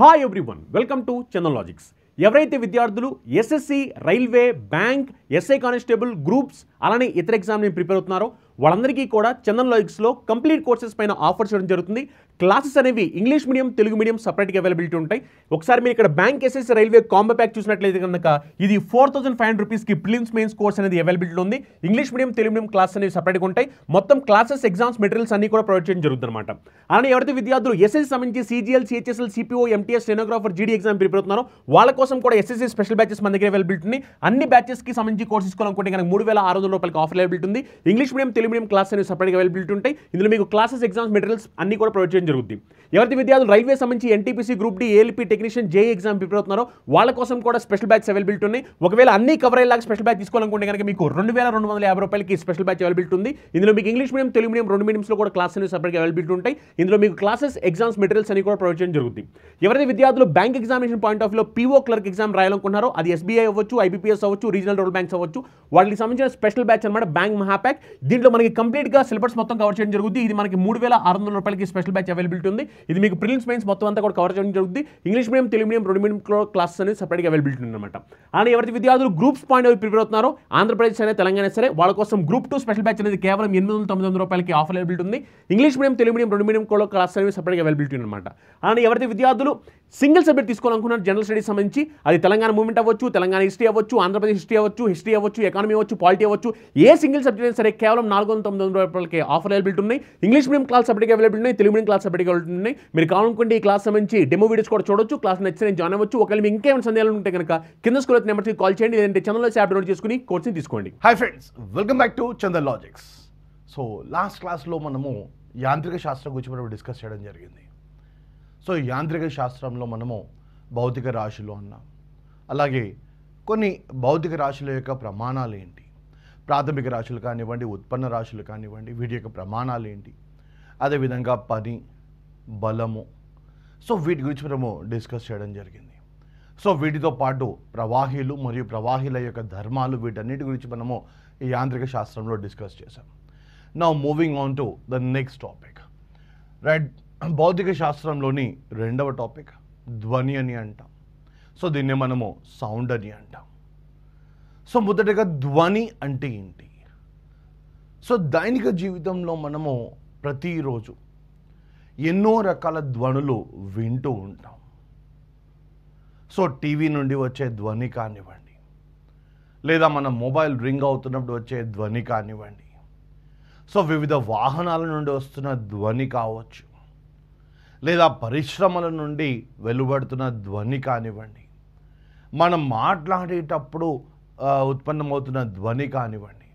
hi everyone welcome to Chandan logics ఎవరైతే విద్యార్థులు SSC railway bank SI constable groups అలానే ఇతర ఎగ్జామ్ని ప్రిపేర్ అవుతున్నారో వాళ్ళందరికీ కూడా చందన్ లాయిక్స్లో కంప్లీట్ కోర్సెస్ పైన ఆఫర్ చేయడం జరుగుతుంది క్లాసెస్ అనేవి ఇంగ్లీష్ మీడియం తెలుగు మీడియం సపరేట్గా అవైలబిలిటీ ఉంటాయి ఒకసారి మీరు ఇక్కడ bank SS railway combo pack చూసినట్లయితే కనుక ఇది ఫోర్ థౌసండ్ ఫైవ్ హండ్రెడ్ రూపీస్కి ప్రిలిమ్స్ మెయిన్స్ కోర్స్ అనేది అవైలబిలిటీ ఉంది English medium Telugu medium classes అనేవి సపరేట్గా ఉంటాయి మొత్తం క్లాసెస్ ఎగ్జామ్స్ మెటీరియల్స్ అన్ని కూడా ప్రొవైడ్ చేయడం జరుగుతుంది అనమాట అలానే ఎవరైతే విద్యార్థులు ఎస్ఎస్ సంబంధించి CGL CHSL CPO MTS stenographer GD exam prepare అవుతున్నారో వాళ్ళ కోసం కూడా ఎస్ఎస్సీ స్పెషల్ బ్యాచెస్ మన దగ్గర అవైలబిలిటీ ఉంది అన్ని బ్యాచెస్కి సంబంధించి కోర్స్ తీసుకోవాలనుకుంటే కనుక మూడు వేల ఆరు వందల రూపాయలకి ఆఫర్ అవైలబిలిటీ ఉంది English medium Telugu premium class అనేవి సపరేట్గా అవైలబిలిటీ ఉంటాయి ఇందులో మీకు క్లాసెస్ ఎగ్జామ్స్ మెటీరియల్స్ అన్ని కూడా ప్రొవైడ్ చేయడం జరుగుతుంది ఎవరి విద్యార్థులు రైల్వే సంబంధించి NTPC group D ALP technician J exam prepare అవుతున్నారో వాళ్ళ కోసం కూడా స్పెషల్ బ్యాచ్ అవైలబిలిటీ ఉన్నాయి ఒకవేళ అన్ని కవర్ అయ్యేలాగా స్పెషల్ బ్యాచ్ తీసుకోవాలనుకుంటే కనుక మీకు రెండు వేల రెండు వందల యాభై రూపాయలకి స్పెషల్ బ్యాచ్ అవైలబిలిటీ ఉంది ఇందులో మీకు ఇంగ్లీష్ మీడియం తెలుగు మీడియం రెండు మీడియంస్లో కూడా క్లాసెస్ అనేవి సపరేట్గా అవైలబిలిటీ ఉంటాయి ఇందులో మీకు క్లాసెస్ ఎగ్జామ్స్ మెటీరియల్స్ అన్ని కూడా ప్రొవైడ్ చేయడం జరుగుతుంది ఎవరైతే విద్యార్థులు బ్యాంక్ ఎగ్జామినేషన్ పాయింట్ ఆఫ్ లో పీఓ క్లర్క్ ఎగ్జామ్ రాయాలనుకున్నారో అది ఎస్బీఐ అవ్వచ్చు ఐబీపీఎస్ అవ్వచ్చు రీజనల్ రూరల్ బ్యాంక్స్ అవ్వచ్చు వాళ్ళకి సంబంధించిన స్పెషల్ బ్యాచ్ అనమాట బ్యాంక్ మహాపాక్ దీంట్లో మనకి కంప్లీట్గా సిలబస్ మొత్తం కవర్ చేయడం జరుగుతుంది ఇది మనకి మూడు వేల ఆరు వందల రూపాయలకి స్పెషల్ బ్యాచ్ అవైలబిలిటీ ఉంది ఇది మీకు ప్రిలిమ్స్ మెయిన్స్ మొత్తం అంతా కూడా కవర్ చేయడం జరుగుతుంది ఇంగ్లీష్ మీడియం తెలుగు మీడియం రెండు మీడియం క్లాసెస్ అనేది సపరేట్గా అవైలబిలిటీ ఉందన్నమాట అండ్ ఎవరి విద్యార్థులు గ్రూప్స్ పాయింట్ అవి ప్రిపేర్ అవుతున్నారో ఆంధ్రప్రదేశ్ అనే తెలంగాణ సరే వాళ్ళ కోసం గ్రూప్ టూ స్పెషల్ బ్యాచ్ అనేది కేవలం ఎనిమిది వందల తొమ్మిది వందల రూపాయలకి ఆఫర్ అవైలబిలిటీ ఉంది ఇంగ్లీష్ మీడియం తెలుగు మీడియం రెండు మీడియం క్లాస్ అనేవి సపరేట్గా అవైలబిలిటీ ఉందన్నమాట అండ్ ఎవరి విద్యార్థులు సింగిల్ సబ్జెక్ట్ తీసుకోవాలనుకున్నాను జనరల్ స్టడీస్ సంబంధించి అది తెలంగాణ మూవ్మెంట్ అవ్వచ్చు తెలంగాణ హిస్టరీ అవ్వచ్చు ఆంధ్రప్రదేశ్ హిస్టరీ అవ్వచ్చు హిస్టరీ అవ్వచ్చు ఎకానమీ అవ్వచ్చు పాలిటీ అవ్వచ్చు ఏ సింగిల్ సబ్జెక్ట్ అయినా సరే కేవలం నాలుగు వందల తొమ్మిది వందల రూపాయలకి ఆఫర్ అవైలబిలిటీ ఉన్నాయి English medium class subject availability ఉన్నాయి Telugu medium class subject availability ఉన్నాయి మీరు కావాలనుకుంటే ఈ క్లాస్ సంబంధించి డెమో వీడియోస్ కూడా చూడొచ్చు క్లాస్ నచ్చిన జాయిన్ అవ్వచ్చు ఒకవేళ మీకు ఇంకేమైనా సందేహాలు ఉంటే కనుక కింద స్కూల్ నెంబర్కి కాల్ చేయండి లేదంటే ఛానల్ యాప్ డౌన్లోడ్ చేసుకుని కోర్సుని తీసుకోండి hi friends welcome back to Chandra Logics so last క్లాస్లో మనము యాంత్రిక శాస్త్రం గురించి మనం డిస్కస్ చేయడం జరిగింది సో యాంత్రిక శాస్త్రంలో మనము భౌతిక రాశులు అన్నాం అలాగే కొన్ని భౌతిక రాశుల యొక్క ప్రమాణాలు ఏంటి ప్రాథమిక రాశులు కానివ్వండి ఉత్పన్న రాశులు కానివ్వండి వీటి యొక్క ప్రమాణాలు ఏంటి అదేవిధంగా పని బలము సో వీటి గురించి మనము డిస్కస్ చేయడం జరిగింది సో వీటితో పాటు ప్రవాహీలు మరియు ప్రవాహీల యొక్క ధర్మాలు వీటన్నిటి గురించి మనము ఈ యాంత్రిక శాస్త్రంలో డిస్కస్ చేశాం now moving on to the next topic right భౌతిక శాస్త్రంలోని రెండవ టాపిక్ ధ్వని అని అంటాం సో దీన్నే మనము సౌండ్ అని అంటాం సో మొదటగా ధ్వని అంటే ఏంటి సో దైనిక జీవితంలో మనము ప్రతిరోజు ఎన్నో రకాల ధ్వనులు వింటూ ఉంటాం సో టీవీ నుండి వచ్చే ధ్వని కానివ్వండి లేదా మన మొబైల్ రింగ్ అవుతున్నప్పుడు వచ్చే ధ్వని కానివ్వండి సో వివిధ వాహనాల నుండి వస్తున్న ధ్వని కావచ్చు లేదా పరిశ్రమల నుండి వెలువడుతున్న ధ్వని కానివ్వండి మనం మాట్లాడేటప్పుడు ఉత్పన్నమవుతున్న ధ్వని కానివ్వండి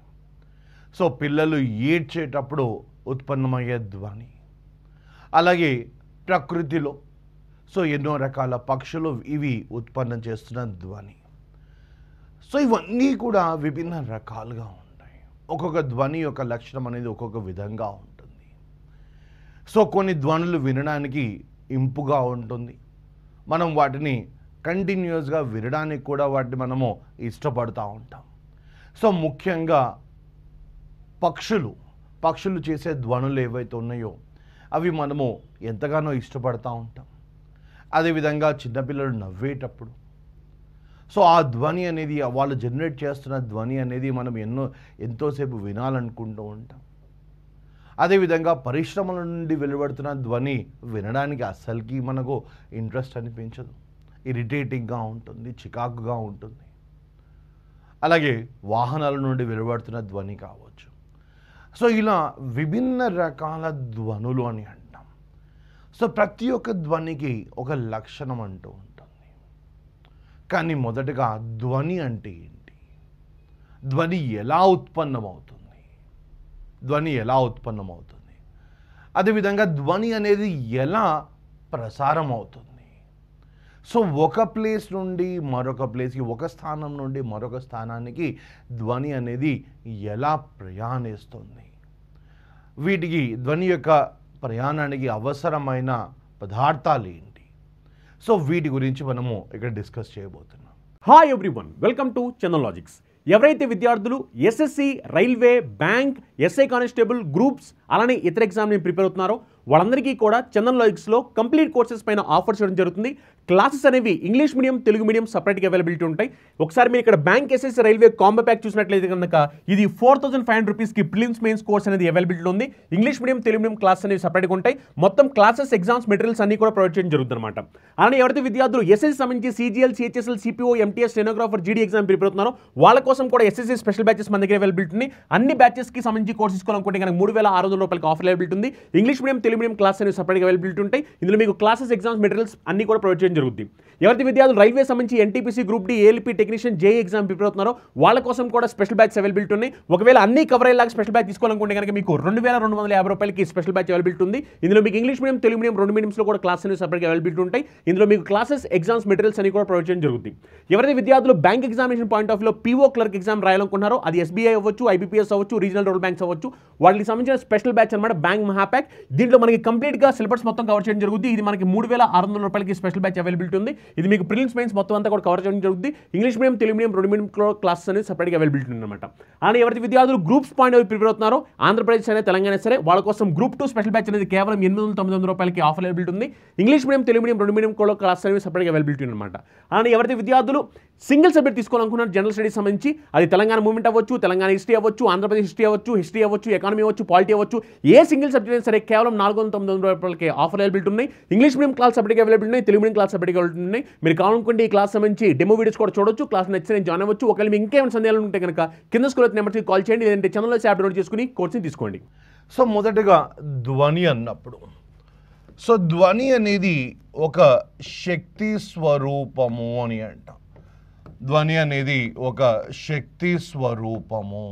సో పిల్లలు ఏడ్చేటప్పుడు ఉత్పన్నమయ్యే ధ్వని అలాగే ప్రకృతిలో సో ఎన్నో రకాల పక్షులు ఇవి ఉత్పన్నం చేస్తున్న ధ్వని సో ఇవన్నీ కూడా విభిన్న రకాలుగా ఉంటాయి ఒక్కొక్క ధ్వని యొక్క లక్షణం అనేది ఒక్కొక్క విధంగా ఉంటుంది సో కొన్ని ధ్వనులు వినడానికి ఇంపుగా ఉంటుంది మనం వాటిని కంటిన్యూస్గా వినడానికి కూడా వాటిని మనము ఇష్టపడుతూ ఉంటాం సో ముఖ్యంగా పక్షులు పక్షులు చేసే ధ్వనులు ఏవైతే ఉన్నాయో అవి మనము ఎంతగానో ఇష్టపడుతూ ఉంటాం అదేవిధంగా చిన్నపిల్లలు నవ్వేటప్పుడు సో ఆ ధ్వని అనేది వాళ్ళు జనరేట్ చేస్తున్న ధ్వని అనేది మనం ఎన్నో ఎంతోసేపు వినాలనుకుంటూ ఉంటాం అదేవిధంగా పరిశ్రమల నుండి వెలువడుతున్న ధ్వని వినడానికి అస్సలకి మనకు ఇంట్రెస్ట్ అనిపించదు ఇరిటేటింగ్గా ఉంటుంది చికాకుగా ఉంటుంది అలాగే వాహనాల నుండి వెలువడుతున్న ధ్వని కావచ్చు సో ఇలా విభిన్న రకాల ధ్వనులు అని అంటాం సో ప్రతి ఒక్క ధ్వనికి ఒక లక్షణం అంటూ ఉంటుంది కానీ మొదటగా ధ్వని అంటే ఏంటి ధ్వని ఎలా ఉత్పన్నమవుతుంది ధ్వని ఎలా ఉత్పన్నమవుతుంది అదేవిధంగా ధ్వని అనేది ఎలా ప్రసారం అవుతుంది సో ఒక ప్లేస్ నుండి మరొక ప్లేస్కి ఒక స్థానం నుండి మరొక స్థానానికి ధ్వని అనేది ఎలా ప్రయాణిస్తుంది వీటికి ధ్వని యొక్క ప్రయాణానికి అవసరమైన పదార్థాలు ఏంటి సో వీటి గురించి మనము ఇక్కడ డిస్కస్ చేయబోతున్నాం hi everyone welcome to channel Logics ఎవరైతే విద్యార్థులు SSC railway bank SI constable groups అలానే ఇతర ఎగ్జామ్ని ప్రిపేర్ అవుతున్నారో వాళ్ళందరికీ కూడా చందన్ లైక్స్లో కంప్లీట్ కోర్సెస్ పైన ఆఫర్ చేయడం జరుగుతుంది క్లాసెస్ అనేవి ఇంగ్లీష్ మీడియం తెలుగు మీడియం సపరేట్గా అవైలబిలిటీ ఉంటాయి ఒకసారి మీరు ఇక్కడ bank SS railway combo pack చూసినట్లయితే కనుక ఇది ఫోర్ థౌసండ్ ఫైవ్ హండ్రెడ్ రూపీస్కి ప్రిలిమ్స్ మెయిన్స్ కోర్స్ అనేది అవైలబిలిటీ ఉంది English medium Telugu medium class అనేవి సపరేట్గా ఉంటాయి మొత్తం క్లాసెస్ ఎగ్జామ్స్ మెటీరియల్స్ అన్ని కూడా ప్రొవైడ్ చేయడం జరుగుతుంది అనమాట అలానే ఎవరైతే విద్యార్థులు ఎస్ఎస్సి సంబంధించి CGL CHSL CPO MTS stenographer GD exam prepare అవుతున్నారో వాళ్ళ కోసం కూడా ఎస్ఎస్సి స్పెషల్ బ్యాచెస్ మన దగ్గర అవైలబిలిటీ ఉంది అన్ని బ్యాచెస్కి సంబంధించి కోర్స్ తీసుకోవాలనుకుంటే కనుక మూడు వేల ఆరు వందల రూపాయలకి ఆఫర్ అవైలబిలిటీ ఉంది English medium Telugu medium class అనేవి సపరేట్గా అవైలబిలిటీ ఉంటాయి ఇందులో మీకు క్లాసెస్ ఎగ్జామ్స్ మెటీరియల్స్ అన్ని కూడా ప్రొవైడ్ చేయడం జరుగుద్ది ఎవరైతే విద్యార్థులు రైల్వే సంబంధించి NTPC group D ALP technician JE exam prepare అవుతున్నారో వాళ్ళ కోసం కూడా స్పెషల్ బ్యాచ్ అవైలబిలిటీ ఉన్నాయి ఒకవేళ అన్ని కవర్ అయ్యేలాగా స్పెషల్ బ్యాచ్ తీసుకోవాలనుకుంటే కనుక మీకు రెండు వేల రెండు వందల యాభై రూపాయలకి స్పెషల్ బ్యాచ్ అవైలబిలిటీ ఉంది ఇందులో మీకు ఇంగ్లీష్ మీడియం తెలుగు మీడియం రెండు మీడియంస్లో కూడా క్లాస్ అనేవి సెపరేట్గా అవైలబిలిటీ ఉంటాయి ఇందులో మీకు క్లాసెస్ ఎగ్జామ్స్ మెటీరియల్స్ అని కూడా ప్రొవైడ్ చేయడం జరుగుతుంది ఎవరైతే విద్యార్థులు బ్యాంక్ ఎగ్జామినేషన్ పాయింట్ ఆఫ్ లో పీఓ క్లర్క్ ఎగ్జామ్ రాయాలనుకున్నారో అది ఎస్బీఐ అవ్వచ్చు ఐబీపీఎస్ అవ్వచ్చు రీజనల్ రోల్ బ్యాంక్స్ అవ్వచ్చు వాటికి సంబంధించిన స్పెషల్ బ్యాచ్ అనమాట బ్యాంక్ మహాప్యాక్ దీంట్లో మనకి కంప్లీట్గా సిలబస్ మొత్తం కవర్ చేయడం జరుగుతుంది ఇది మనకి మూడు వేల ఆరు వందల రూపాయలకి స్పెషల్ బ్యాచ్ అవైలబిలిటీ ఉంది ఇది మీకు ప్రిలిమ్స్ మెయిన్స్ మొత్తం అంతా కూడా కవర్ చేయడం జరుగుతుంది ఇంగ్లీష్ మీడియం తెలుగు మీడియం రెండు మీడియం క్లాసెస్ అనేది సపరేట్గా అవైలబిలిటీ ఉందన్నమాట అండ్ ఎవరి విద్యార్థులు గ్రూప్స్ పాయింట్ అవి ప్రిపేర్ అవుతున్నారో ఆంధ్రప్రదేశ్ అనే తెలంగాణ సరే వాళ్ళ కోసం గ్రూప్ టూ స్పెషల్ బ్యాచ్ అనేది కేవలం ఎనిమిది వందల తొమ్మిది వందల రూపాయలకి ఆఫర్ అవైలబిలిటీ ఉంది ఇంగ్లీష్ మీడియం తెలుగు మీడియం రెండు మీడియం క్లాస్ అనేవి సపరేట్గా అవైలబిలిటీ ఉందన్నమాట అండ్ ఎవరి విద్యార్థులు సింగిల్ సబ్జెక్ట్ తీసుకోవాలనుకున్నారు జనరల్ స్టడీస్ సంబంధించి అది తెలంగాణ మూవ్మెంట్ అవ్వచ్చు తెలంగాణ హిస్టరీ అవ్వచ్చు ఆంధ్రప్రదేశ్ హిస్టరీ అవ్వచ్చు హిస్టరీ అవ్వచ్చు ఎకానమీ అవ్వచ్చు పాలిటీ అవ్వచ్చు ఏ సింగిల్ సబ్జెక్ట్ అయినా సరే కేవలం నాలుగు వందల తొమ్మిది వందల రూపాయలకి ఆఫర్ అవైలబిలిటీ ఉన్నాయి English medium class subject availability ఉన్నాయి తెలుగు మీడియం క్లాస్ సపరేట్గా మీరు కావాలనుకుంటే ఈ క్లాస్ సంబంధించి డెమో వీడియోస్ కూడా చూడొచ్చు క్లాస్ నచ్చిన జాయిన్ అవ్వచ్చు ఒకవేళ మీకు ఇంకేమైనా సందేహాలు ఉంటే కనుక కింద స్కూల్ నెంబర్కి కాల్ చేయండి లేదంటే ఛానల్లో యాప్ డౌన్లోడ్ చేసుకుని కోర్సుని తీసుకోండి సో మొదటిగా ధ్వని అన్నప్పుడు సో ధ్వని అనేది ఒక శక్తి స్వరూపము అని అంట ధ్వని అనేది ఒక శక్తి స్వరూపము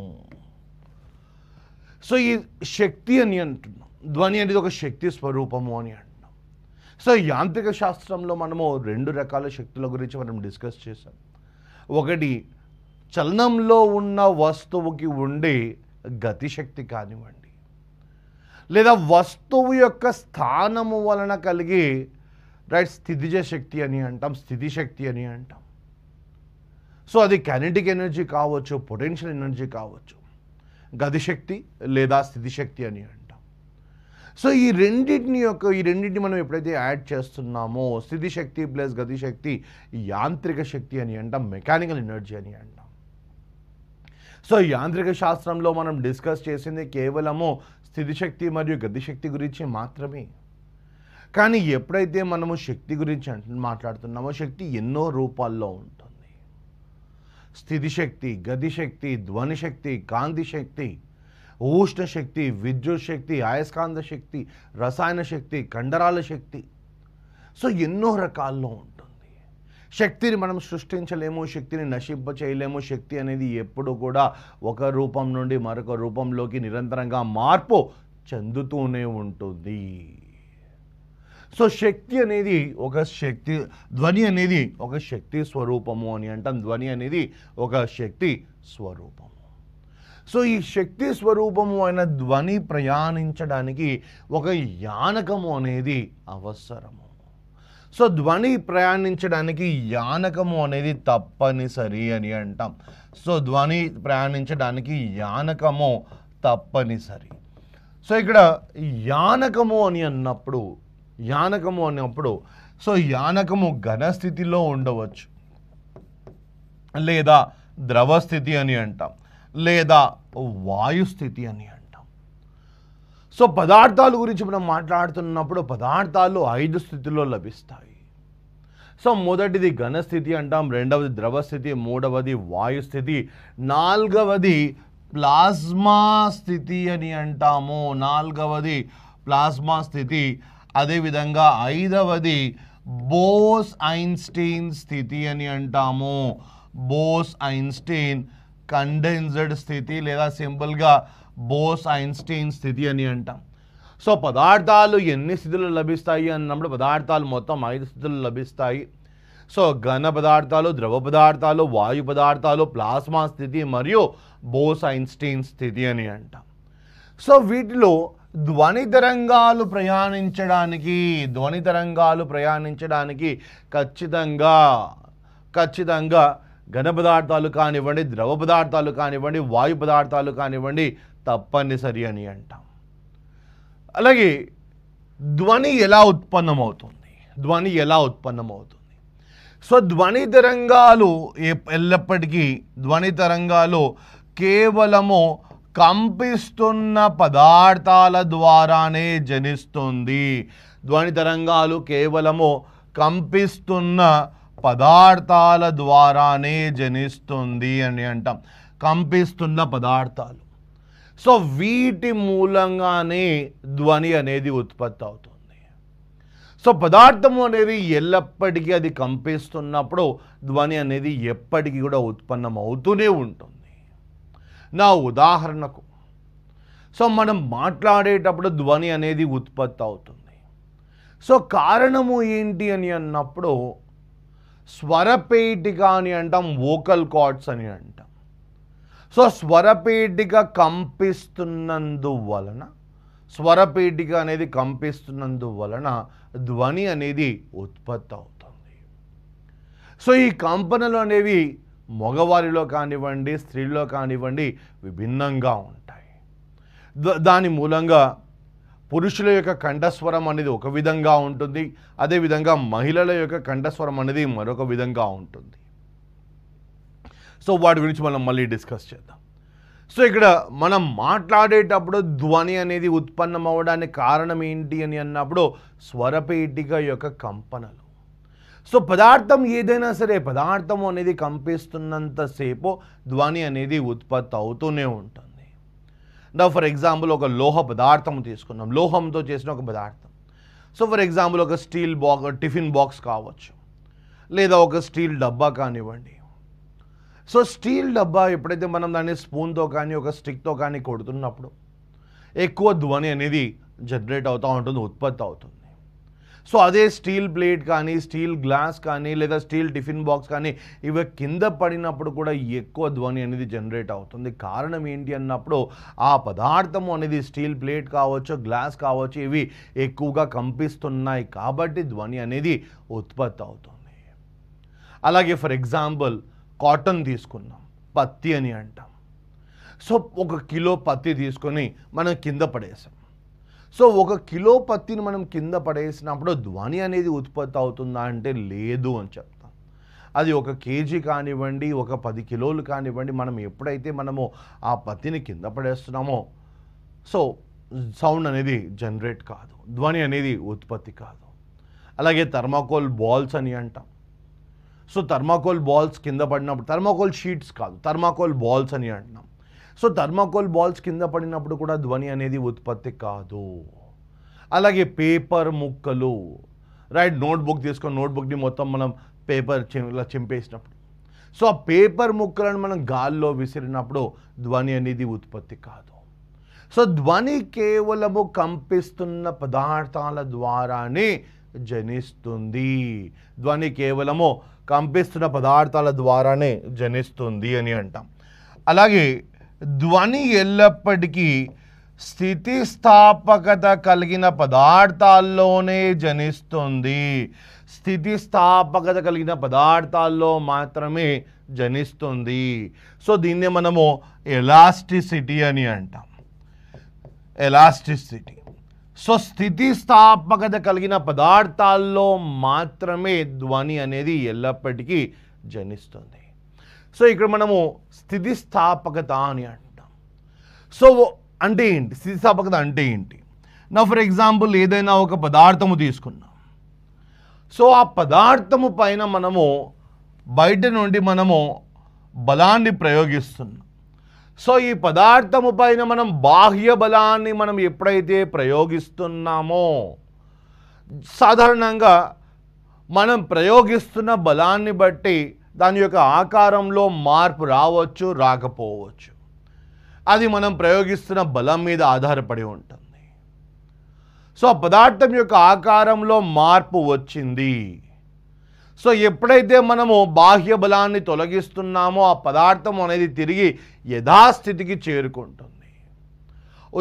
సో ఈ శక్తి అని అంటున్నాం ధ్వని అనేది ఒక శక్తి స్వరూపము అని అంట సో యాంత్రిక శాస్త్రంలో మనము రెండు రకాల శక్తుల గురించి మనం డిస్కస్ చేసాం ఒకటి చలనంలో ఉన్న వస్తువుకి ఉండే గతిశక్తి కానివ్వండి లేదా వస్తువు యొక్క స్థానము వలన కలిగే రైట్ స్థితిజ శక్తి అని అంటాం స్థితి శక్తి అని అంటాం సో అది కెనెటిక్ ఎనర్జీ కావచ్చు పొటెన్షియల్ ఎనర్జీ కావచ్చు గతిశక్తి లేదా స్థితిశక్తి అని అంటాం సో ఈ రెండింటిని యొక్క ఈ రెండింటిని మనం ఎప్పుడైతే యాడ్ చేస్తున్నామో స్థితి శక్తి ప్లస్ గతిశక్తి శక్తి యాంత్రిక శక్తి అని అంటాం మెకానికల్ ఎనర్జీ అని అంటాం సో యాంత్రిక శాస్త్రంలో మనం డిస్కస్ చేసింది కేవలము స్థితిశక్తి మరియు గతిశక్తి గురించి మాత్రమే కానీ ఎప్పుడైతే మనము శక్తి గురించి మాట్లాడుతున్నామో శక్తి ఎన్నో రూపాల్లో ఉంటుంది స్థితిశక్తి గతిశక్తి ధ్వనిశక్తి కాంతి శక్తి ఉష్ణ శక్తి విద్యుత్ శక్తి అయస్కాంత శక్తి రసాయన శక్తి కండరాల శక్తి సో ఎన్నో రకాల్లో ఉంటుంది శక్తిని మనం సృష్టించలేము శక్తిని నశింప చేయలేము శక్తి అనేది ఎప్పుడు కూడా ఒక రూపం నుండి మరొక రూపంలోకి నిరంతరంగా మార్పు చెందుతూనే ఉంటుంది సో శక్తి అనేది ఒక శక్తి ధ్వని అనేది ఒక శక్తి స్వరూపము అని అంటాం ధ్వని అనేది ఒక శక్తి స్వరూపము సో ఈ శక్తి స్వరూపము అయిన ధ్వని ప్రయాణించడానికి ఒక యానకము అనేది అవసరము సో ధ్వని ప్రయాణించడానికి యానకము అనేది తప్పనిసరి అని అంటాం సో ధ్వని ప్రయాణించడానికి యానకము తప్పనిసరి సో ఇక్కడ యానకము అని అన్నప్పుడు యానకము అన్నప్పుడు సో యానకము ఘన స్థితిలో ఉండవచ్చు లేదా ద్రవస్థితి అని అంటాం లేదా వాయుస్థితి అని అంటాం సో పదార్థాల గురించి మనం మాట్లాడుతున్నప్పుడు పదార్థాలు ఐదు స్థితిలో లభిస్తాయి సో మొదటిది ఘనస్థితి అంటాం రెండవది ద్రవస్థితి మూడవది వాయుస్థితి నాలుగవది ప్లాస్మా స్థితి అని అంటాము నాలుగవది ప్లాస్మా స్థితి అదేవిధంగా ఐదవది బోస్ ఐన్స్టీన్ స్థితి అని అంటాము బోస్ ఐన్స్టీన్ కండెన్స్డ్ స్థితి లేదా సింపుల్గా బోస్ ఐన్స్టీన్ స్థితి అని అంటాం సో పదార్థాలు ఎన్ని స్థితులు లభిస్తాయి అన్నప్పుడు పదార్థాలు మొత్తం ఐదు స్థితులు లభిస్తాయి సో ఘన పదార్థాలు ద్రవ పదార్థాలు వాయు పదార్థాలు ప్లాస్మా స్థితి మరియు బోస్ ఐన్స్టీన్ స్థితి అని అంటాం సో వీటిలో ధ్వని తరంగాలు ప్రయాణించడానికి ధ్వని తరంగాలు ప్రయాణించడానికి ఖచ్చితంగా ఖచ్చితంగా ఘన పదార్థాలు కానివ్వండి ద్రవ పదార్థాలు కానివ్వండి వాయు పదార్థాలు కానివ్వండి తప్పనిసరి అని అంటాం అలాగే ధ్వని ఎలా ఉత్పన్నమవుతుంది ధ్వని ఎలా ఉత్పన్నమవుతుంది సో ధ్వని తరంగాలు ఎల్లప్పటికీ ధ్వని తరంగాలు కేవలము కంపిస్తున్న పదార్థాల ద్వారానే జనిస్తుంది ధ్వని తరంగాలు కేవలము కంపిస్తున్న పదార్థాల ద్వారానే జనిస్తుంది అని అంటాం కంపిస్తున్న పదార్థాలు సో వీటి మూలంగానే ధ్వని అనేది ఉత్పత్తి అవుతుంది సో పదార్థము అనేది ఎల్లప్పటికీ అది కంపిస్తున్నప్పుడు ధ్వని అనేది ఎప్పటికీ కూడా ఉత్పన్నం అవుతూనే ఉంటుంది నా ఉదాహరణకు సో మనం మాట్లాడేటప్పుడు ధ్వని అనేది ఉత్పత్తి అవుతుంది సో కారణము ఏంటి అని అన్నప్పుడు స్వరపేటిక అని అంటాం వోకల్ కార్డ్స్ అని అంటాం సో స్వరపేటిక కంపిస్తున్నందువలన స్వరపేటిక అనేది కంపిస్తున్నందువలన ధ్వని అనేది ఉత్పత్తి అవుతుంది సో ఈ కంపనలు అనేవి మగవారిలో కానివ్వండి స్త్రీలో కానివ్వండి విభిన్నంగా ఉంటాయి దాని మూలంగా పురుషుల యొక్క కంఠస్వరం అనేది ఒక విధంగా ఉంటుంది అదేవిధంగా మహిళల యొక్క కంఠస్వరం అనేది మరొక విధంగా ఉంటుంది సో వాటి గురించి మనం మళ్ళీ డిస్కస్ చేద్దాం సో ఇక్కడ మనం మాట్లాడేటప్పుడు ధ్వని అనేది ఉత్పన్నం అవ్వడానికి కారణం ఏంటి అని అన్నప్పుడు స్వరపేటిక యొక్క కంపనలు సో పదార్థం ఏదైనా సరే పదార్థం అనేది కంపిస్తున్నంతసేపు ధ్వని అనేది ఉత్పత్తి అవుతూనే ఉంటుంది నా ఫర్ ఎగ్జాంపుల్ ఒక లోహ పదార్థం తీసుకున్నాం లోహంతో చేసిన ఒక పదార్థం సో ఫర్ ఎగ్జాంపుల్ ఒక స్టీల్ బాక్స్ టిఫిన్ బాక్స్ కావచ్చు లేదా ఒక స్టీల్ డబ్బా కానివ్వండి సో స్టీల్ డబ్బా ఎప్పుడైతే మనం దాన్ని స్పూన్తో కానీ ఒక స్టిక్తో కానీ కొడుతున్నప్పుడు ఎక్కువ ధ్వని అనేది జనరేట్ అవుతూ ఉంటుంది ఉత్పత్తి అవుతుంది సో అదే స్టీల్ ప్లేట్ కానీ స్టీల్ గ్లాస్ కానీ లేదా స్టీల్ టిఫిన్ బాక్స్ కానీ ఇవి కింద పడినప్పుడు కూడా ఎక్కువ ధ్వని అనేది జనరేట్ అవుతుంది కారణం ఏంటి అన్నప్పుడు ఆ పదార్థము అనేది స్టీల్ ప్లేట్ కావచ్చు గ్లాస్ కావచ్చు ఇవి ఎక్కువగా కంపిస్తున్నాయి కాబట్టి ధ్వని అనేది ఉత్పత్తి అవుతుంది అలాగే ఫర్ ఎగ్జాంపుల్ కాటన్ తీసుకున్నాం పత్తి అని అంటాం సో ఒక కిలో పత్తి తీసుకొని మనం కింద పడేసాం సో ఒక కిలో పత్తిని మనం కింద పడేసినప్పుడు ధ్వని అనేది ఉత్పత్తి అవుతుందా అంటే లేదు అని చెప్తాం అది ఒక కేజీ కానివ్వండి ఒక పది కిలోలు కానివ్వండి మనం ఎప్పుడైతే మనము ఆ పత్తిని కింద పడేస్తున్నామో సో సౌండ్ అనేది జనరేట్ కాదు ధ్వని అనేది ఉత్పత్తి కాదు అలాగే థర్మాకోల్ బాల్స్ అని అంటాం సో థర్మాకోల్ బాల్స్ కింద పడినప్పుడు థర్మాకోల్ షీట్స్ కాదు థర్మాకోల్ బాల్స్ అని అంటున్నాం సో థర్మాకోల్ బాల్స్ కింద పడినప్పుడు కూడా ధ్వని అనేది ఉత్పత్తి కాదు అలాగే పేపర్ ముక్కలు రైట్ నోట్బుక్ తీసుకొని నోట్బుక్ని మొత్తం మనం పేపర్ ఇలా చింపేసినప్పుడు సో ఆ పేపర్ ముక్కలను మనం గాల్లో విసిరినప్పుడు ధ్వని అనేది ఉత్పత్తి కాదు సో ధ్వని కేవలము కంపిస్తున్న పదార్థాల ద్వారానే జనిస్తుంది ధ్వని కేవలము కంపిస్తున్న పదార్థాల ద్వారానే జనిస్తుంది అని అంటాం అలాగే ధ్వని ఎల్లప్పటికీ స్థితిస్థాపకత కలిగిన పదార్థాల్లోనే జనిస్తుంది స్థితిస్థాపకత కలిగిన పదార్థాల్లో మాత్రమే జనిస్తుంది సో దీన్ని మనము ఎలాస్టిసిటీ అని అంటాం ఎలాస్టిసిటీ సో స్థితిస్థాపకత కలిగిన పదార్థాల్లో మాత్రమే ధ్వని అనేది ఎల్లప్పటికీ జనిస్తుంది సో ఇక్కడ మనము స్థితిస్థాపకత అని అంటాం సో అంటే ఏంటి స్థితిస్థాపకత అంటే ఏంటి నా ఫర్ ఎగ్జాంపుల్ ఏదైనా ఒక పదార్థము తీసుకున్నాం సో ఆ పదార్థము పైన మనము బయట నుండి మనము బలాన్ని ప్రయోగిస్తున్నాం సో ఈ పదార్థము పైన మనం బాహ్య బలాన్ని మనం ఎప్పుడైతే ప్రయోగిస్తున్నామో సాధారణంగా మనం ప్రయోగిస్తున్న బలాన్ని బట్టి దాని యొక్క ఆకారంలో మార్పు రావచ్చు రాకపోవచ్చు అది మనం ప్రయోగిస్తున్న బలం మీద ఆధారపడి ఉంటుంది సో ఆ పదార్థం యొక్క ఆకారంలో మార్పు వచ్చింది సో ఎప్పుడైతే మనము బాహ్య బలాన్ని తొలగిస్తున్నామో ఆ పదార్థం అనేది తిరిగి యథాస్థితికి చేరుకుంటుంది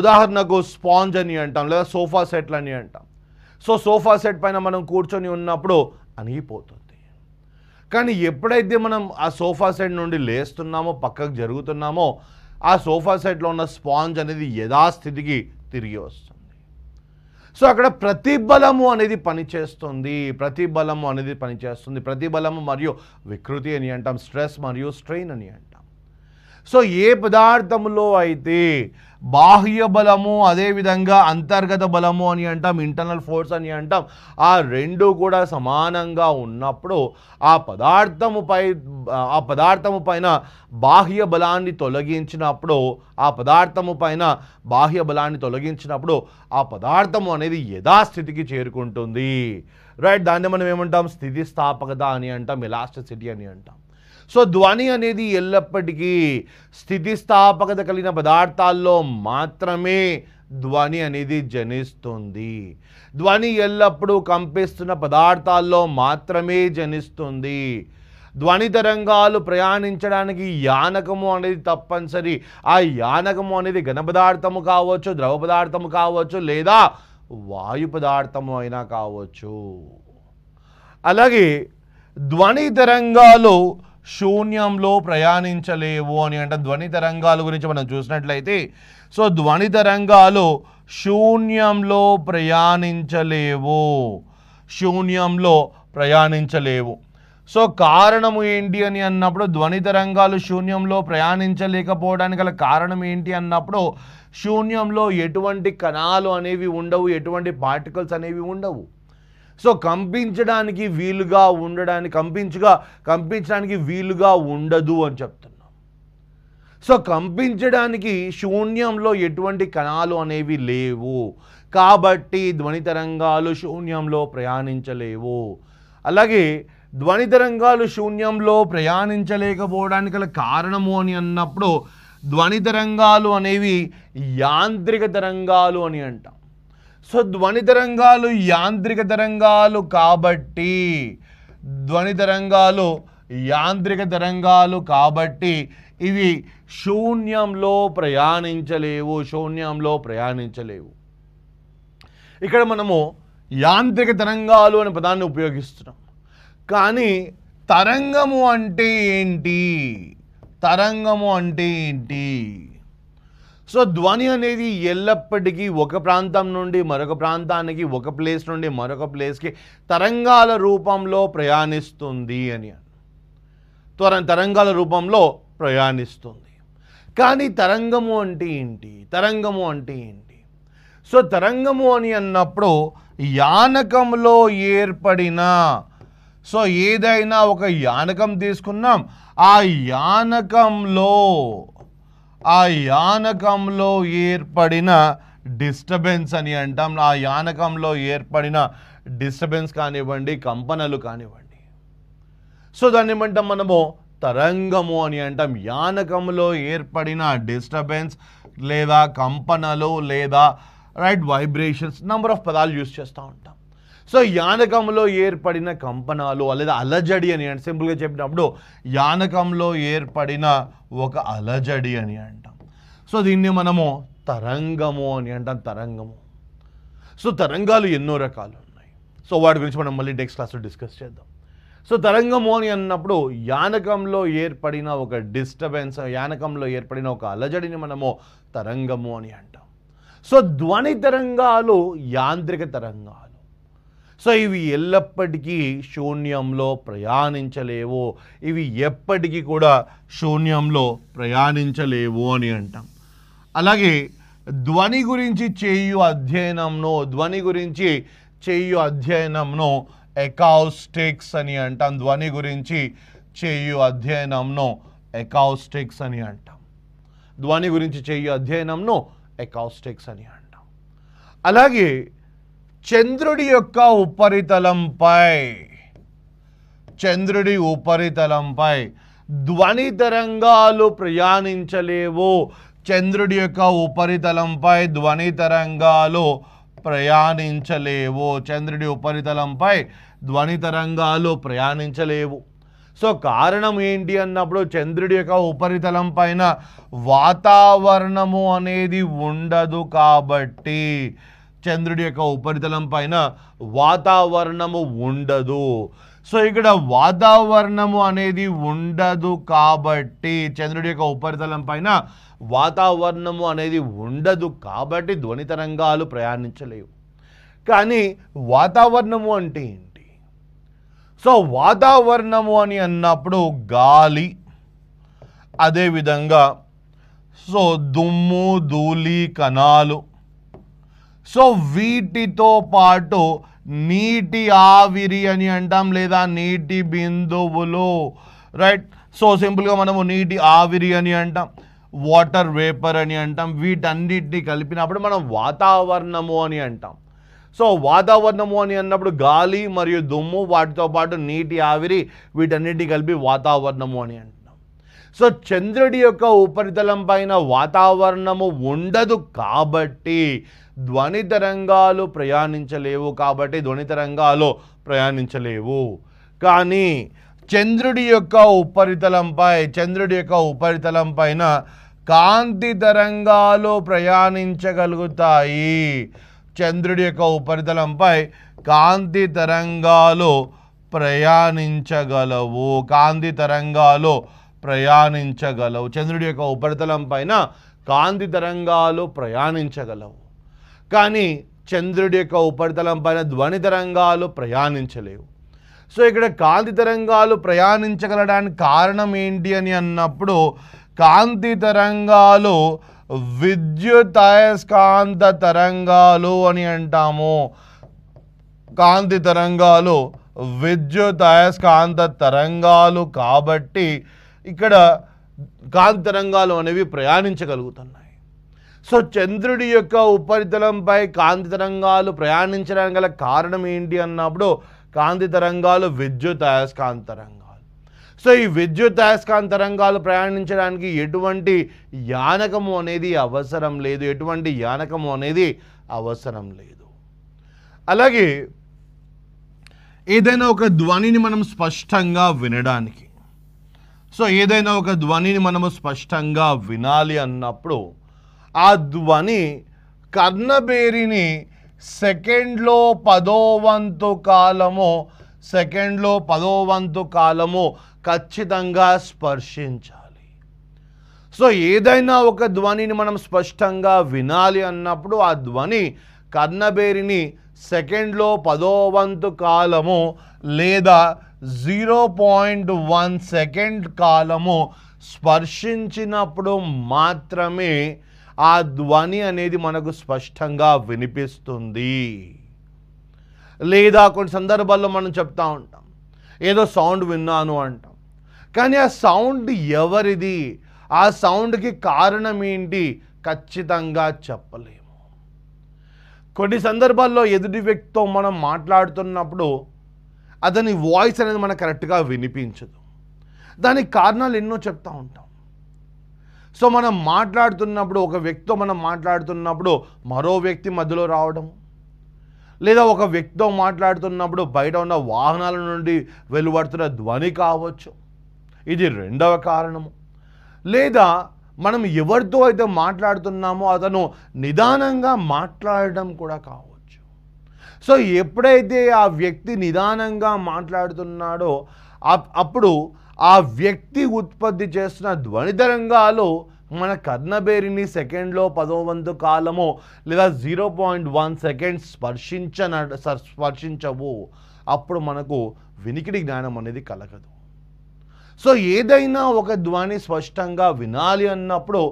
ఉదాహరణకు స్పాంజ్ అని అంటాం లేదా సోఫా సెట్లు అని అంటాం సో సోఫా సెట్ పైన మనం కూర్చొని ఉన్నప్పుడు అనిగిపోతుంది కానీ ఎప్పుడైతే మనం ఆ సోఫా సెట్ నుండి లేస్తున్నామో పక్కకు జరుగుతున్నామో ఆ సోఫా సెట్లో ఉన్న స్పాంజ్ అనేది యథాస్థితికి తిరిగి వస్తుంది సో అక్కడ ప్రతిబలము అనేది పనిచేస్తుంది ప్రతిబలము అనేది పనిచేస్తుంది ప్రతిబలము మరియు వికృతి అని అంటాం స్ట్రెస్ మరియు స్ట్రెయిన్ అని అంటాం సో ఏ పదార్థంలో అయితే బాహ్య బలము అదేవిధంగా అంతర్గత బలము అని అంటాం ఇంటర్నల్ ఫోర్స్ అని అంటాం ఆ రెండు కూడా సమానంగా ఉన్నప్పుడు ఆ పదార్థముపై ఆ పదార్థము పైన బాహ్య బలాన్ని తొలగించినప్పుడు ఆ పదార్థము పైన బాహ్య బలాన్ని తొలగించినప్పుడు ఆ పదార్థము అనేది యథాస్థితికి చేరుకుంటుంది రైట్ దాన్ని మనం ఏమంటాం స్థితిస్థాపకత అని అంటాం ఎలాస్టిసిటీ అని అంటాం సో ధ్వని అనేది ఎల్లప్పటికీ స్థితిస్థాపకత కలిగిన పదార్థాల్లో మాత్రమే ధ్వని అనేది జనిస్తుంది ధ్వని ఎల్లప్పుడూ కంపిస్తున్న పదార్థాల్లో మాత్రమే జనిస్తుంది ధ్వని తరంగాలు ప్రయాణించడానికి యానకము అనేది తప్పనిసరి ఆ యానకము అనేది ఘన పదార్థము కావచ్చు ద్రవ పదార్థము కావచ్చు లేదా వాయు పదార్థము అయినా కావచ్చు అలాగే ధ్వని తరంగాలు శూన్యంలో ప్రయాణించలేవు అని అంటే ధ్వని తరంగాల గురించి మనం చూసినట్లయితే సో ధ్వని తరంగాలు శూన్యంలో ప్రయాణించలేవు శూన్యంలో ప్రయాణించలేవు సో కారణము ఏంటి అని అన్నప్పుడు ధ్వని తరంగాలు శూన్యంలో ప్రయాణించలేకపోవడానికి గల కారణం ఏంటి అన్నప్పుడు శూన్యంలో ఎటువంటి కణాలు అనేవి ఉండవు ఎటువంటి పార్టికల్స్ అనేవి ఉండవు సో కంపించడానికి వీలుగా ఉండడానికి కంపించగా కంపించడానికి వీలుగా ఉండదు అని చెప్తున్నాం సో కంపించడానికి శూన్యంలో ఎటువంటి కణాలు అనేవి లేవు కాబట్టి ధ్వని తరంగాలు శూన్యంలో ప్రయాణించలేవు అలాగే ధ్వని తరంగాలు శూన్యంలో ప్రయాణించలేకపోవడానికి గల కారణము అని అన్నప్పుడు ధ్వని తరంగాలు అనేవి యాంత్రిక తరంగాలు అని అంటాం సో ధ్వని తరంగాలు యాంత్రిక తరంగాలు కాబట్టి ధ్వని తరంగాలు యాంత్రిక తరంగాలు కాబట్టి ఇవి శూన్యంలో ప్రయాణించలేవు శూన్యంలో ప్రయాణించలేవు ఇక్కడ మనము యాంత్రిక తరంగాలు అనే పదాన్ని ఉపయోగిస్తున్నాం కానీ తరంగము అంటే ఏంటి తరంగము అంటే ఏంటి సో ధ్వని అనేది ఎల్లప్పటికీ ఒక ప్రాంతం నుండి మరొక ప్రాంతానికి ఒక ప్లేస్ నుండి మరొక ప్లేస్కి తరంగాల రూపంలో ప్రయాణిస్తుంది అని త్వర తరంగాల రూపంలో ప్రయాణిస్తుంది కానీ తరంగము అంటే ఏంటి తరంగము అంటే ఏంటి సో తరంగము అని అన్నప్పుడు యానకంలో ఏర్పడిన సో ఏదైనా ఒక యానకం తీసుకున్నాం ఆ యానకంలో ఆ యానకంలో ఏర్పడిన డిస్టర్బెన్స్ అని అంటాం ఆ యానకంలో ఏర్పడిన డిస్టర్బెన్స్ కానివ్వండి కంపనలు కానివ్వండి సో దాన్ని ఏమంటాం మనము తరంగము అని అంటాం యానకంలో ఏర్పడిన డిస్టర్బెన్స్ లేదా కంపనలు లేదా రైట్ వైబ్రేషన్స్ నంబర్ ఆఫ్ పదాలు యూస్ చేస్తూ ఉంటాం సో యానకంలో ఏర్పడిన కంపనాలు లేదా అలజడి అని అంటే సింపుల్గా చెప్పినప్పుడు యానకంలో ఏర్పడిన ఒక అలజడి అని అంటాం సో దీన్ని మనము తరంగము అని అంటాం తరంగము సో తరంగాలు ఎన్నో రకాలు ఉన్నాయి సో వాటి గురించి మనం మళ్ళీ నెక్స్ట్ క్లాస్లో డిస్కస్ చేద్దాం సో తరంగము అని అన్నప్పుడు యానకంలో ఏర్పడిన ఒక డిస్టర్బెన్స్ యానకంలో ఏర్పడిన ఒక అలజడిని మనము తరంగము అని అంటాం సో ధ్వని తరంగాలు యాంత్రిక తరంగాలు సో ఇవి ఎల్లప్పటికీ శూన్యంలో ప్రయాణించలేవు ఇవి ఎప్పటికీ కూడా శూన్యంలో ప్రయాణించలేవు అని అంటాం అలాగే ధ్వని గురించి చేయు అధ్యయనంను ధ్వని గురించి చేయు అధ్యయనంను ఎకాస్టిక్స్ అని అంటాం ధ్వని గురించి చేయు అధ్యయనంను ఎకాస్టిక్స్ అని అంటాం ధ్వని గురించి చేయు అధ్యయనంను ఎకాస్టిక్స్ అని అంటాం అలాగే చంద్రుడి యొక్క ఉపరితలంపై చంద్రుడి ఉపరితలంపై ధ్వని తరంగాలు ప్రయాణించలేవు చంద్రుడి యొక్క ఉపరితలంపై ధ్వని తరంగాలు ప్రయాణించలేవు చంద్రుడి ఉపరితలంపై ధ్వని తరంగాలు ప్రయాణించలేవు సో కారణం ఏంటి అన్నప్పుడు చంద్రుడి యొక్క ఉపరితలం పైన వాతావరణము అనేది ఉండదు కాబట్టి చంద్రుడి యొక్క ఉపరితలం పైన వాతావరణము ఉండదు సో ఇక్కడ వాతావరణము అనేది ఉండదు కాబట్టి చంద్రుడి యొక్క ఉపరితలం పైన వాతావరణము అనేది ఉండదు కాబట్టి ధ్వని తరంగాలు ప్రయాణించలేవు కానీ వాతావరణము అంటే ఏంటి సో వాతావరణము అని అన్నప్పుడు గాలి అదేవిధంగా సో దుమ్ము ధూళి కణాలు సో వీటితో పాటు నీటి ఆవిరి అని అంటాం లేదా నీటి బిందువులు రైట్ సో సింపుల్గా మనము నీటి ఆవిరి అని అంటాం వాటర్ వేపర్ అని అంటాం వీటన్నిటిని కలిపినప్పుడు మనం వాతావరణము అని అంటాం సో వాతావరణము అని అన్నప్పుడు గాలి మరియు దుమ్ము వాటితో పాటు నీటి ఆవిరి వీటన్నిటినీ కలిపి వాతావరణము అని అంటాం సో చంద్రుడి యొక్క ఉపరితలం పైన వాతావరణము ఉండదు కాబట్టి ధ్వని తరంగాలు ప్రయాణించలేవు కాబట్టి ధ్వని తరంగాలు ప్రయాణించలేవు కానీ చంద్రుడి యొక్క ఉపరితలంపై చంద్రుడి యొక్క ఉపరితలం పైన కాంతి తరంగాలు ప్రయాణించగలుగుతాయి చంద్రుడి యొక్క ఉపరితలంపై కాంతి తరంగాలు ప్రయాణించగలవు కాంతి తరంగాలు ప్రయాణించగలవు చంద్రుడి యొక్క ఉపరితలం పైన కాంతి తరంగాలు ప్రయాణించగలవు కానీ చంద్రుడి యొక్క ఉపరితలం పైన ధ్వని తరంగాలు ప్రయాణించలేవు సో ఇక్కడ కాంతి తరంగాలు ప్రయాణించగలడానికి కారణం ఏంటి అని అన్నప్పుడు కాంతి తరంగాలు విద్యుత్ అయస్కాంత తరంగాలు అని అంటాము కాంతి తరంగాలు విద్యుత్ అయస్కాంత తరంగాలు కాబట్టి ఇక్కడ కాంతి తరంగాలు అనేవి ప్రయాణించగలుగుతున్నాయి సో చంద్రుడి యొక్క ఉపరితలంపై కాంతి తరంగాలు ప్రయాణించడానికి గల కారణం ఏంటి అన్నప్పుడు కాంతి తరంగాలు విద్యుత్ అయస్కాంత రంగాలు సో ఈ విద్యుత్ అయస్కాంత రంగాలు ప్రయాణించడానికి ఎటువంటి యానకము అనేది అవసరం లేదు ఎటువంటి యానకము అనేది అవసరం లేదు అలాగే ఏదైనా ఒక ధ్వనిని మనం స్పష్టంగా వినడానికి సో ఏదైనా ఒక ధ్వనిని మనము స్పష్టంగా వినాలి అన్నప్పుడు ఆ ధ్వని కర్ణబేరిని సెకండ్లో పదో వంతు కాలము సెకండ్లో పదో వంతు కాలము ఖచ్చితంగా స్పర్శించాలి సో ఏదైనా ఒక ధ్వనిని మనం స్పష్టంగా వినాలి అన్నప్పుడు ఆ ధ్వని కర్ణబేరిని సెకండ్లో పదో వంతు కాలము లేదా జీరో పాయింట్ వన్ సెకండ్ కాలము స్పర్శించినప్పుడు మాత్రమే ఆ ధ్వని అనేది మనకు స్పష్టంగా వినిపిస్తుంది లేదా కొన్ని సందర్భాల్లో మనం చెప్తా ఉంటాం ఏదో సౌండ్ విన్నాను అంటాం కానీ ఆ సౌండ్ ఎవరిది ఆ సౌండ్కి కారణం ఏంటి ఖచ్చితంగా చెప్పలేము కొన్ని సందర్భాల్లో ఎదుటి వ్యక్తితో మనం మాట్లాడుతున్నప్పుడు అతని వాయిస్ అనేది మనకు కరెక్ట్గా వినిపించదు దానికి కారణాలు ఎన్నో చెప్తూ ఉంటాం సో మనం మాట్లాడుతున్నప్పుడు ఒక వ్యక్తితో మనం మాట్లాడుతున్నప్పుడు మరో వ్యక్తి మధ్యలో రావడం లేదా ఒక వ్యక్తితో మాట్లాడుతున్నప్పుడు బయట ఉన్న వాహనాల నుండి వెలువడుతున్న ధ్వని కావచ్చు ఇది రెండవ కారణము లేదా మనం ఎవరితో అయితే మాట్లాడుతున్నామో అతను నిదానంగా మాట్లాడడం కూడా కావచ్చు సో ఎప్పుడైతే ఆ వ్యక్తి నిదానంగా మాట్లాడుతున్నాడో అప్పుడు ఆ వ్యక్తి ఉత్పత్తి చేసిన తరంగాలు మన కర్ణబేరిని సెకండ్లో పదో వంతు కాలమో లేదా జీరో పాయింట్ వన్ సెకండ్ స్పర్శించన స్పర్శించవు అప్పుడు మనకు వినికిడి జ్ఞానం అనేది కలగదు సో ఏదైనా ఒక ధ్వని స్పష్టంగా వినాలి అన్నప్పుడు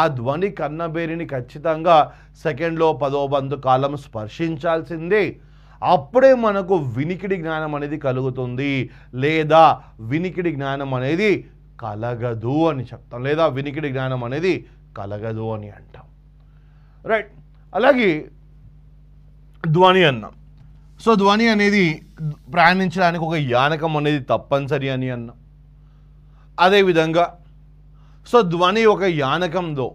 ఆ ధ్వని కన్నబేరిని ఖచ్చితంగా సెకండ్లో పదో బంధు కాలం స్పర్శించాల్సిందే అప్పుడే మనకు వినికిడి జ్ఞానం అనేది కలుగుతుంది లేదా వినికిడి జ్ఞానం అనేది కలగదు అని చెప్తాం లేదా వినికిడి జ్ఞానం అనేది కలగదు అని అంటాం రైట్ అలాగే ధ్వని అన్నాం సో ధ్వని అనేది ప్రయాణించడానికి ఒక యానకం అనేది తప్పనిసరి అని అన్నాం అదేవిధంగా సో ధ్వని ఒక యానకంతో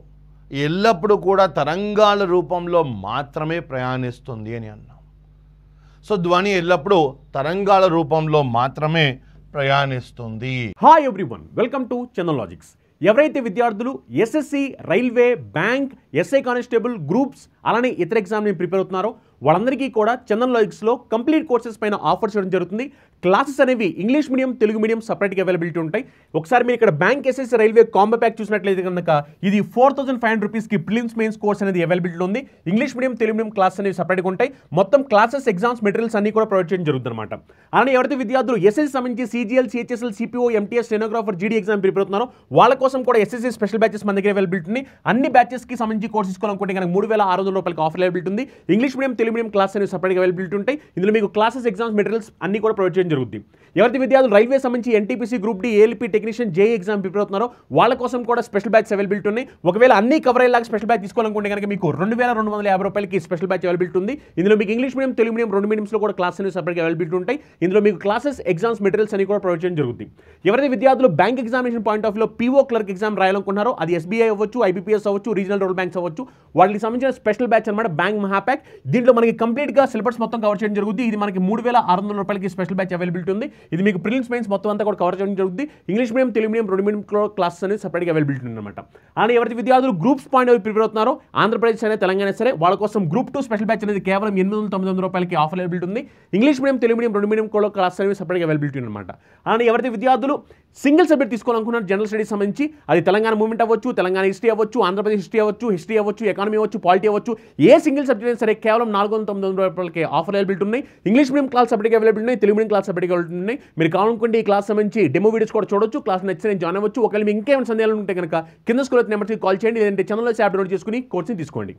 ఎల్లప్పుడూ కూడా తరంగాల రూపంలో మాత్రమే ప్రయాణిస్తుంది అని అన్నాం సో ధ్వని ఎల్లప్పుడూ తరంగాల రూపంలో మాత్రమే ప్రయాణిస్తుంది hi everyone welcome to Chandan logics ఎవరైతే విద్యార్థులు SSC railway bank SI constable groups అలానే ఇతర ఎగ్జామ్ని ప్రిపేర్ అవుతున్నారో వాళ్ళందరికీ కూడా చందన్ లాజిక్స్లో కంప్లీట్ కోర్సెస్ పైన ఆఫర్ చేయడం జరుగుతుంది క్లాసెస్ అనేవి ఇంగ్లీష్ మీడియం తెలుగు మీడియం సపరేట్గా అవైలబిలిటీ ఉంటాయి ఒకసారి మీరు ఇక్కడ bank SS railway combo pack చూసినట్లయితే కనుక ఇది ఫోర్ థౌసండ్ ఫైవ్ హండ్రెడ్ రూపీస్కి ప్రిలిమ్స్ మెయిన్స్ కోర్స్ అనేది అవైలబిలిటీ ఉంది English medium Telugu medium classes అనేవి సపరేట్గా ఉంటాయి మొత్తం క్లాసెస్ ఎగ్జామ్స్ మెటీరియల్స్ అన్ని కూడా ప్రొవైడ్ చేయడం జరుగుతుంది అనమాట అలానే ఎవరైతే విద్యార్థులు ఎస్ఎస్ సంబంధించి CGL CHSL CPO MTS stenographer GD exam prepare అవుతున్నారో వాళ్ళ కోసం కూడా ఎస్ఎస్సీ స్పెషల్ బ్యాచెస్ మన దగ్గర అవైలబిలిటీ ఉంది అన్ని బ్యాచెస్కి సంబంధించి కోర్స్ తీసుకోవాలనుకుంటే కనుక మూడు వేల ఆరు వందల రూపాయలకి ఆఫర్ అవైలబిలిటీ ఉంది English medium Telugu medium class అనేవి సపరేట్గా అవైలబిలిటీ ఉంటాయి ఇందులో మీకు క్లాసెస్ ఎగ్జామ్స్ మెటీరియల్స్ అన్ని కూడా ప్రొవైడ్ చేయడం జరుగుద్ది ఎవరి విద్యార్థులు రైల్వే సంబంధించి NTPC group D ALP technician J exam prepare అవుతున్నారో వాళ్ళ కోసం కూడా స్పెషల్ బ్యాచ్ అవైలబిలిటీ ఉన్నాయి ఒకవేళ అన్ని కవర్ అయ్యేలాగా స్పెషల్ బ్యాచ్ తీసుకోవాలనుకుంటే కనుక మీకు రెండు వేల రెండు వందల యాభై రూపాయలకి స్పెషల్ బ్యాచ్ అవైలబిలిటీ ఉంది ఇందులో మీకు ఇంగ్లీష్ మీడియం తెలుగు మీడియం రెండు మీడియంస్లో కూడా క్లాస్ అనేవి సపరేట్గా అవైలబిలిటీ ఉంటాయి ఇందులో మీకు క్లాసెస్ ఎగ్జామ్స్ మెటీరియల్స్ అన్ని కూడా ప్రొవైడ్ చేయడం జరుగుతుంది ఎవరైతే విద్యార్థులు బ్యాంక్ ఎగ్జామినేషన్ పాయింట్ ఆఫ్ లో పీఓ క్లర్క్ ఎగ్జామ్ రాయాలనుకున్నారో అది ఎస్బీఐ అవ్వచ్చు ఐబీపీఎస్ అవ్వచ్చు రీజనల్ రోడ్ బ్యాంక్స్ అవ్వచ్చు వాటికి సంబంధించిన స్పెషల్ బ్యాచ్ అనమాట బ్యాంక్ మహాప్యాక్ దీంట్లో మనకి కంప్లీట్గా సిలబస్ మొత్తం కవర్ చేయడం జరుగుతుంది ఇది మనకి మూడు వేల ఆరు వందల రూపాయలకి స్పెషల్ బ్యాచ్ అవైలబిలిటీ ఉంది ఇది మీకు ప్రిలిమ్స్ మెయిన్స్ మొత్తం అంతా కూడా కవర్ చేయడం జరుగుతుంది ఇంగ్లీష్ మీడియం తెలుగు మీడియం రెండు మీడియం క్లాసెస్ అనేది సపరేట్గా అవైలబిలిటీ ఉందన్నమాట అండ్ ఎవరి విద్యార్థులు గ్రూప్స్ పాయింట్ అవి ప్రిపేర్ అవుతున్నారో ఆంధ్రప్రదేశ్ అనే తెలంగాణ సరే వాళ్ళ కోసం గ్రూప్ టూ స్పెషల్ బ్యాచ్ అనేది కేవలం ఎనిమిది వందల తొమ్మిది వందల రూపాయలకి ఆఫర్ అవైలబిలిటీ ఉంది ఇంగ్లీష్ మీడియం తెలుగు మీడియం రెండు మీడియం కూడా క్లాస్ అనేవి సపరేట్గా అవైలబిలిటీ ఉందన్నమాట అండ్ ఎవరి విద్యార్థులు సింగిల్ సబ్జెక్ట్ తీసుకోవాలనుకున్నారు జనరల్ స్టడీస్ సంబంధించి అది తెలంగాణ మూవ్మెంట్ అవ్వచ్చు తెలంగాణ హిస్టరీ అవ్వచ్చు ఆంధ్రప్రదేశ్ హిస్టరీ అవ్వచ్చు హిస్టరీ అవ్వచ్చు ఎకానమీ అవ్వచ్చు పాలిటీ అవ్వచ్చు ఏ సింగిల్ సబ్జెక్ట్ అయినా సరే కేవలం నాలుగు వందల తొమ్మిది వందల రూపాయలకి ఆఫర్ అవైలబిలిటీ ఉన్నాయి English medium class subject availability ఉన్నాయి తెలుగు మీడియం క్లాస్ క్లాస్ సపరేట్గా ఉంటుంది మీరు కావాలనుకుంటే ఈ క్లాస్ సంబంధించి డెమో వీడియోస్ కూడా చూడొచ్చు క్లాస్ నచ్చిన జాయిన్ అవ్వచ్చు ఒకవేళ మీకు ఇంకేమైనా సందేహాలు ఉంటే కనుక కింద స్కూల్ నెంబర్కి కాల్ చేయండి లేదంటే ఛానల్లో యాప్ డౌన్లోడ్ చేసుకుని కోర్సుని తీసుకోండి